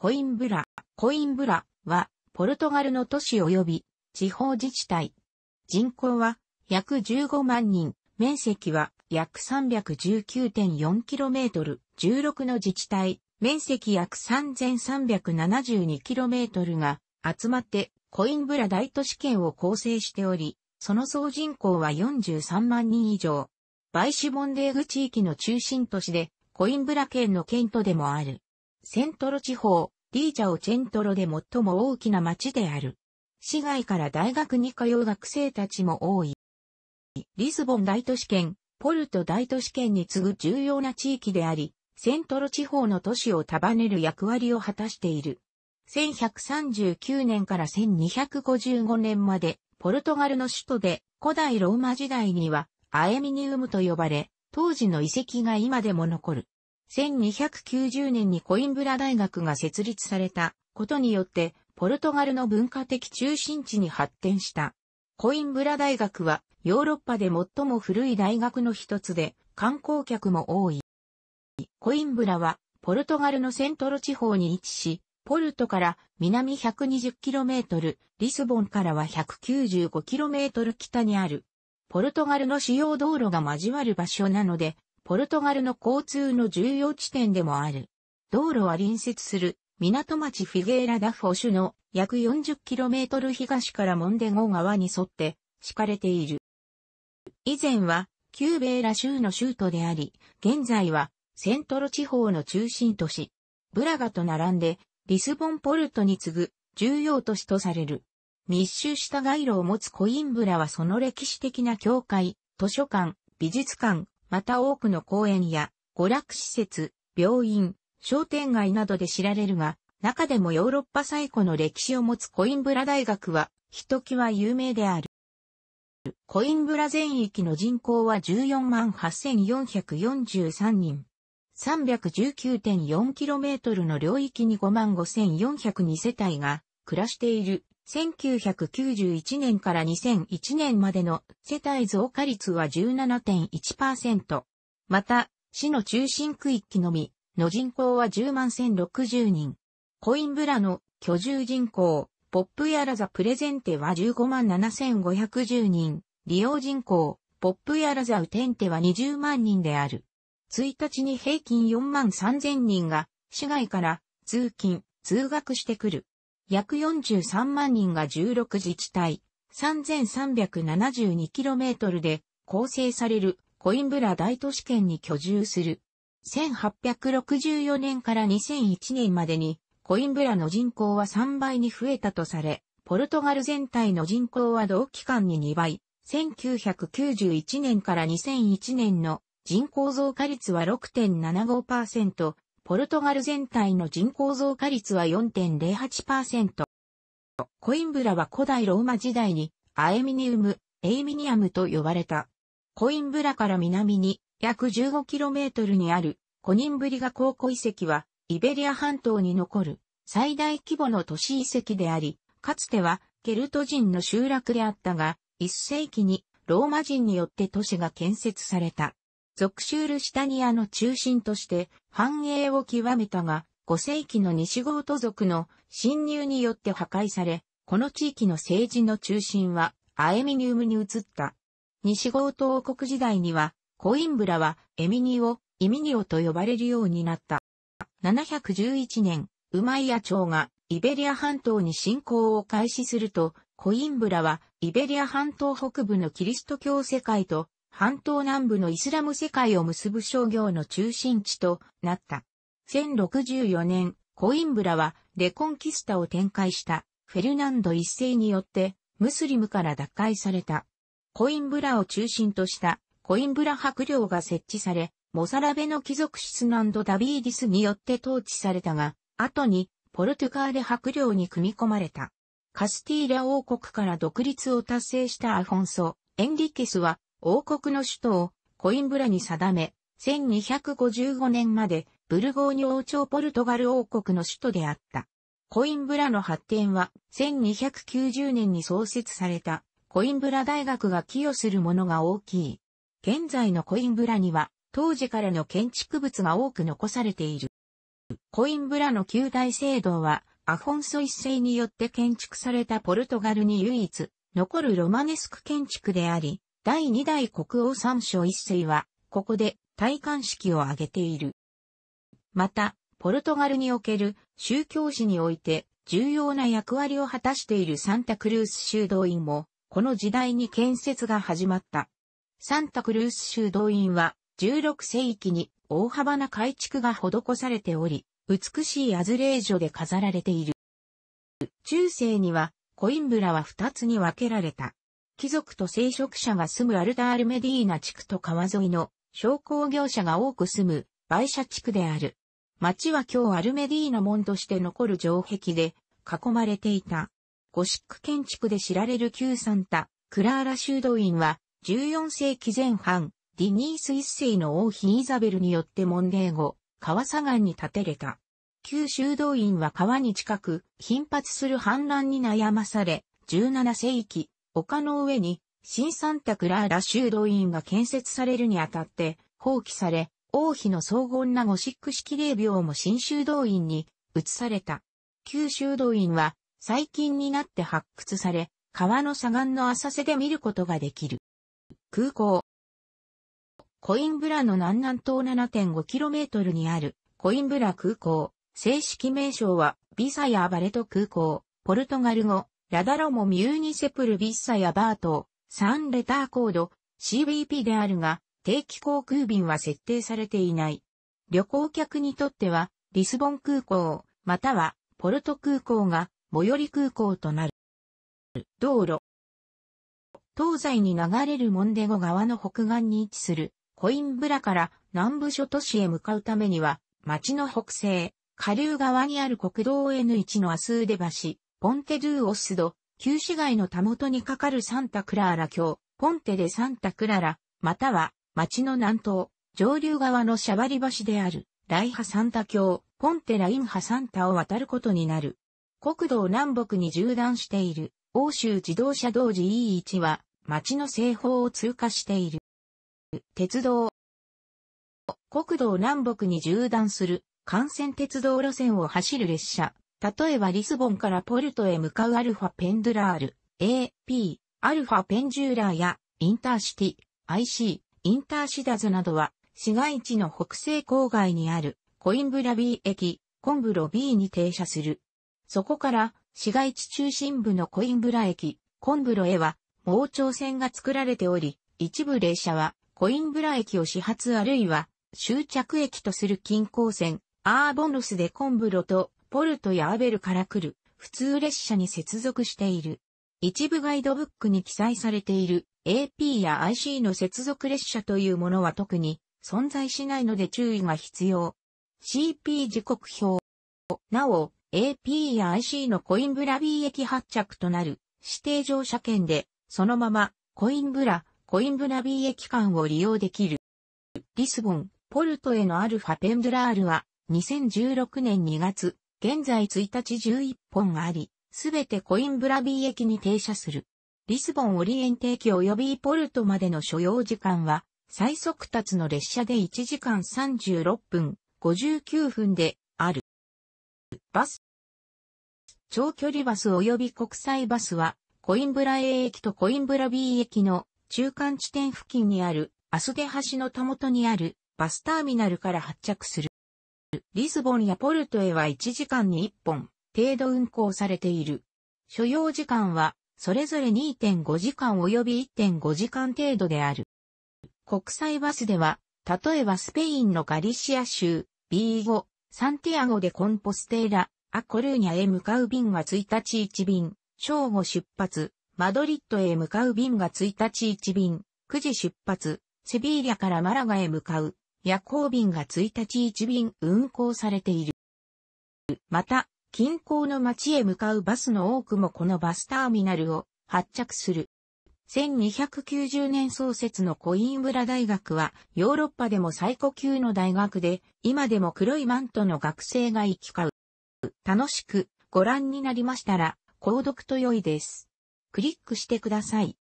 コインブラ。コインブラは、ポルトガルの都市及び地方自治体。人口は約15万人、面積は約 319.4km、16の自治体、面積約 3372km が集まってコインブラ大都市圏を構成しており、その総人口は43万人以上。バイシュボンデーグ地域の中心都市で、コインブラ県の県都でもある。セントロ地方、リージャオチェントロで最も大きな町である。市外から大学に通う学生たちも多い。リスボン大都市圏、ポルト大都市圏に次ぐ重要な地域であり、セントロ地方の都市を束ねる役割を果たしている。1139年から1255年まで、ポルトガルの首都で、古代ローマ時代には、アエミニウムと呼ばれ、当時の遺跡が今でも残る。1290年にコインブラ大学が設立されたことによって、ポルトガルの文化的中心地に発展した。コインブラ大学はヨーロッパで最も古い大学の一つで観光客も多い。コインブラはポルトガルのセントロ地方に位置し、ポルトから南 120km、リスボンからは 195km 北にある。ポルトガルの主要道路が交わる場所なので、ポルトガルの交通の重要地点でもある。道路は隣接する港町フィゲーラダフォシュの約 40km 東からモンデゴ川に沿って敷かれている。以前はキューベーラ州の州都であり、現在はセントロ地方の中心都市、ブラガと並んでリスボンポルトに次ぐ重要都市とされる。密集した街路を持つコインブラはその歴史的な教会、図書館、美術館、また多くの公園や娯楽施設、病院、商店街などで知られるが、中でもヨーロッパ最古の歴史を持つコインブラ大学は、ひときわ有名である。コインブラ全域の人口は14万8443人。319.4km の領域に5万5402世帯が暮らしている。1991年から2001年までの世帯増加率は17.1%。また、市の中心区域のみの人口は10万1060人。コインブラの居住人口、ポップやらザプレゼンテは15万7510人、利用人口、ポップやらザウテンテは20万人である。1日に平均4万3000人が市外から通勤、通学してくる。約43万人が16自治体、3372km で構成されるコインブラ大都市圏に居住する。1864年から2001年までにコインブラの人口は3倍に増えたとされ、ポルトガル全体の人口は同期間に2倍、1991年から2001年の人口増加率は6.75%、ポルトガル全体の人口増加率は4.08%。コインブラは古代ローマ時代にアエミニウム、エイミニアムと呼ばれた。コインブラから南に約 15km にあるコニンブリガ考古遺跡はイベリア半島に残る最大規模の都市遺跡であり、かつてはケルト人の集落であったが、1世紀にローマ人によって都市が建設された。属州ルシタニアの中心として繁栄を極めたが、5世紀の西ゴート族の侵入によって破壊され、この地域の政治の中心はアエミニウムに移った。西ゴート王国時代には、コインブラはエミニオ、イミニオと呼ばれるようになった。711年、ウマイア朝がイベリア半島に侵攻を開始すると、コインブラはイベリア半島北部のキリスト教世界と半島南部のイスラム世界を結ぶ商業の中心地となった。1064年、コインブラはレコンキスタを展開したフェルナンド一世によってムスリムから奪回された。コインブラを中心としたコインブラ伯領が設置され、モサラベの貴族室ナンド・ダビーディスによって統治されたが、後にポルトゥカーレ伯領に組み込まれた。カスティーラ王国から独立を達成したアフォンソ、エンリケスは王国の首都をコインブラに定め、1255年までブルゴーニュ王朝ポルトガル王国の首都であった。コインブラの発展は1290年に創設されたコインブラ大学が寄与するものが大きい。現在のコインブラには当時からの建築物が多く残されている。コインブラの旧大聖堂はアフォンソ一世によって建築されたポルトガルに唯一残るロマネスク建築であり、第2代国王三章一世は、ここで戴冠式を挙げている。また、ポルトガルにおける宗教史において重要な役割を果たしているサンタクルース修道院も、この時代に建設が始まった。サンタクルース修道院は16世紀に大幅な改築が施されており、美しいアズレージョで飾られている。中世にはコインブラは2つに分けられた。貴族と聖職者が住むアルタールメディーナ地区と川沿いの商工業者が多く住む売社地区である。町は今日アルメディーナ門として残る城壁で囲まれていた。ゴシック建築で知られる旧サンタ、クラーラ修道院は14世紀前半、ディニース一世の王妃イザベルによって門礼後、川左岸に建てれた。旧修道院は川に近く、頻発する氾濫に悩まされ、17世紀、丘の上に新サンタクラーラ修道院が建設されるにあたって放棄され、王妃の荘厳なゴシック式霊廟も新修道院に移された。旧修道院は最近になって発掘され、川の左岸の浅瀬で見ることができる。空港。コインブラの南南東 7.5km にあるコインブラ空港。正式名称はビサやアバレト空港、ポルトガル語、ラダロモミューニセプルビッサやバート、3レターコード、CBP であるが、定期航空便は設定されていない。旅行客にとっては、リスボン空港、または、ポルト空港が、最寄り空港となる。道路。東西に流れるモンデゴ川の北岸に位置する、コインブラから南部諸都市へ向かうためには、町の北西、下流側にある国道 N1 のアスーデ橋、ポンテドゥオスド、旧市街のたもとにかかるサンタクラーラ橋、ポンテでサンタクララ、または、町の南東、上流側のシャバリ橋である、ライハサンタ橋、ポンテラインハサンタを渡ることになる。国道南北に縦断している、欧州自動車道 GE1 は、町の西方を通過している。鉄道。国道南北に縦断する、幹線鉄道路線を走る列車、例えばリスボンからポルトへ向かうアルファペンドゥラール、AP、アルファペンジューラーや、インターシティ、IC、インターシダズなどは、市街地の北西郊外にある、コインブラビー駅、コンブロビーに停車する。そこから、市街地中心部のコインブラ駅、コンブロへは、盲腸線が作られており、一部列車は、コインブラ駅を始発あるいは、終着駅とする近郊線、アーボロスでコンブロとポルトやアベルから来る普通列車に接続している。一部ガイドブックに記載されている AP や IC の接続列車というものは特に存在しないので注意が必要。CP 時刻表。なお、AP や IC のコインブラ B 駅発着となる指定乗車券で、そのままコインブラ、コインブラ B 駅間を利用できる。リスボン、ポルトへのアルファペンドラールは2016年2月、現在1日11本あり、すべてコインブラビー駅に停車する。リスボンオリエンテ駅及びポルトまでの所要時間は、最速達の列車で1時間36分、59分である。バス。長距離バス及び国際バスは、コインブラ A 駅とコインブラ B 駅の中間地点付近にある、アスデ橋のたもとにあるバスターミナルから発着する。リスボンやポルトへは1時間に1本程度運行されている。所要時間はそれぞれ2.5時間及び1.5時間程度である。国際バスでは、例えばスペインのガリシア州、B5、サンティアゴでコンポステーラ、アコルーニャへ向かう便が1日1便、正午出発、マドリッドへ向かう便が1日1便、9時出発、セビーリャからマラガへ向かう夜行便が1日1便運行されている。また、近郊の町へ向かうバスの多くもこのバスターミナルを発着する。1290年創設のコインブラ大学はヨーロッパでも最古級の大学で今でも黒いマントの学生が行き交う。楽しくご覧になりましたら購読と良いです。クリックしてください。